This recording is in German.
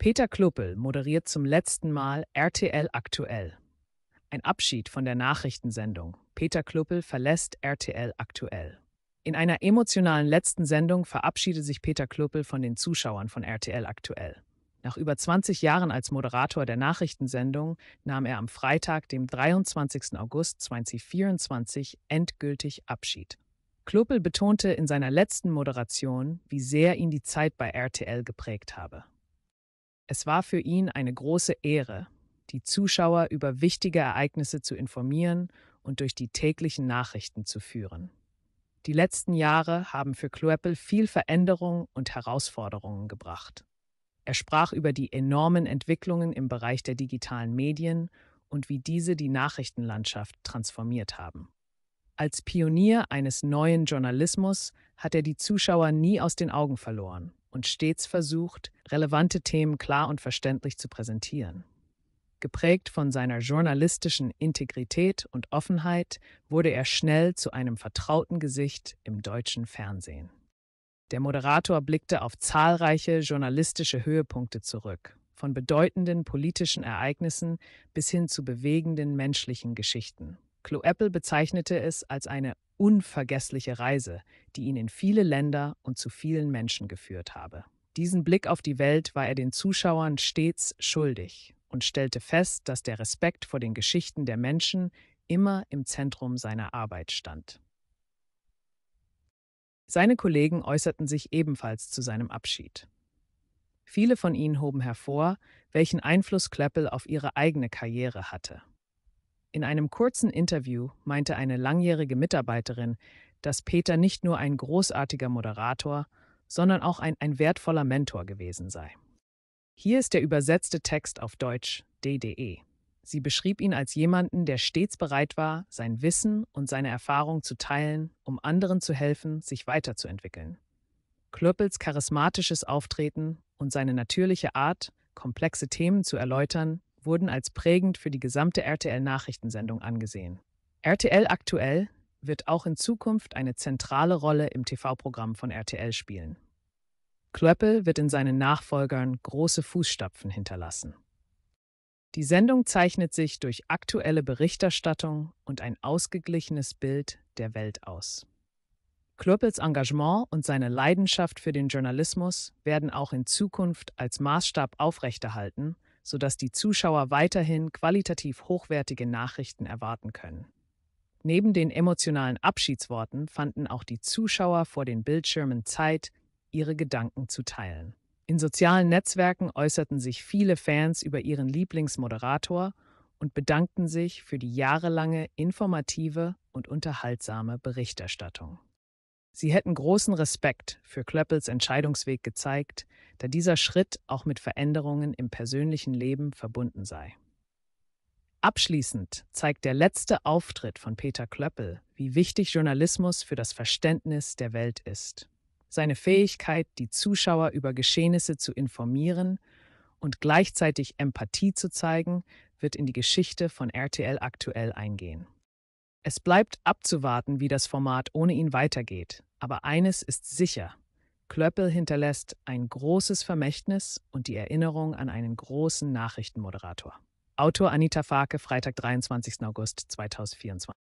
Peter Kluppel moderiert zum letzten Mal RTL aktuell. Ein Abschied von der Nachrichtensendung. Peter Kluppel verlässt RTL aktuell. In einer emotionalen letzten Sendung verabschiedete sich Peter Kluppel von den Zuschauern von RTL aktuell. Nach über 20 Jahren als Moderator der Nachrichtensendung nahm er am Freitag, dem 23. August 2024, endgültig Abschied. Kluppel betonte in seiner letzten Moderation, wie sehr ihn die Zeit bei RTL geprägt habe. Es war für ihn eine große Ehre, die Zuschauer über wichtige Ereignisse zu informieren und durch die täglichen Nachrichten zu führen. Die letzten Jahre haben für Kloeppel viel Veränderung und Herausforderungen gebracht. Er sprach über die enormen Entwicklungen im Bereich der digitalen Medien und wie diese die Nachrichtenlandschaft transformiert haben. Als Pionier eines neuen Journalismus hat er die Zuschauer nie aus den Augen verloren und stets versucht, relevante Themen klar und verständlich zu präsentieren. Geprägt von seiner journalistischen Integrität und Offenheit wurde er schnell zu einem vertrauten Gesicht im deutschen Fernsehen. Der Moderator blickte auf zahlreiche journalistische Höhepunkte zurück, von bedeutenden politischen Ereignissen bis hin zu bewegenden menschlichen Geschichten. Cloapple bezeichnete es als eine unvergessliche Reise, die ihn in viele Länder und zu vielen Menschen geführt habe. Diesen Blick auf die Welt war er den Zuschauern stets schuldig und stellte fest, dass der Respekt vor den Geschichten der Menschen immer im Zentrum seiner Arbeit stand. Seine Kollegen äußerten sich ebenfalls zu seinem Abschied. Viele von ihnen hoben hervor, welchen Einfluss Kleppel auf ihre eigene Karriere hatte. In einem kurzen Interview meinte eine langjährige Mitarbeiterin, dass Peter nicht nur ein großartiger Moderator, sondern auch ein, ein wertvoller Mentor gewesen sei. Hier ist der übersetzte Text auf Deutsch DDE. Sie beschrieb ihn als jemanden, der stets bereit war, sein Wissen und seine Erfahrung zu teilen, um anderen zu helfen, sich weiterzuentwickeln. Klöppels charismatisches Auftreten und seine natürliche Art, komplexe Themen zu erläutern, wurden als prägend für die gesamte RTL-Nachrichtensendung angesehen. RTL aktuell wird auch in Zukunft eine zentrale Rolle im TV-Programm von RTL spielen. Klöppel wird in seinen Nachfolgern große Fußstapfen hinterlassen. Die Sendung zeichnet sich durch aktuelle Berichterstattung und ein ausgeglichenes Bild der Welt aus. Klöppels Engagement und seine Leidenschaft für den Journalismus werden auch in Zukunft als Maßstab aufrechterhalten sodass die Zuschauer weiterhin qualitativ hochwertige Nachrichten erwarten können. Neben den emotionalen Abschiedsworten fanden auch die Zuschauer vor den Bildschirmen Zeit, ihre Gedanken zu teilen. In sozialen Netzwerken äußerten sich viele Fans über ihren Lieblingsmoderator und bedankten sich für die jahrelange informative und unterhaltsame Berichterstattung. Sie hätten großen Respekt für Klöppels Entscheidungsweg gezeigt, da dieser Schritt auch mit Veränderungen im persönlichen Leben verbunden sei. Abschließend zeigt der letzte Auftritt von Peter Klöppel, wie wichtig Journalismus für das Verständnis der Welt ist. Seine Fähigkeit, die Zuschauer über Geschehnisse zu informieren und gleichzeitig Empathie zu zeigen, wird in die Geschichte von RTL aktuell eingehen. Es bleibt abzuwarten, wie das Format ohne ihn weitergeht. Aber eines ist sicher. Klöppel hinterlässt ein großes Vermächtnis und die Erinnerung an einen großen Nachrichtenmoderator. Autor Anita Farke, Freitag, 23. August 2024.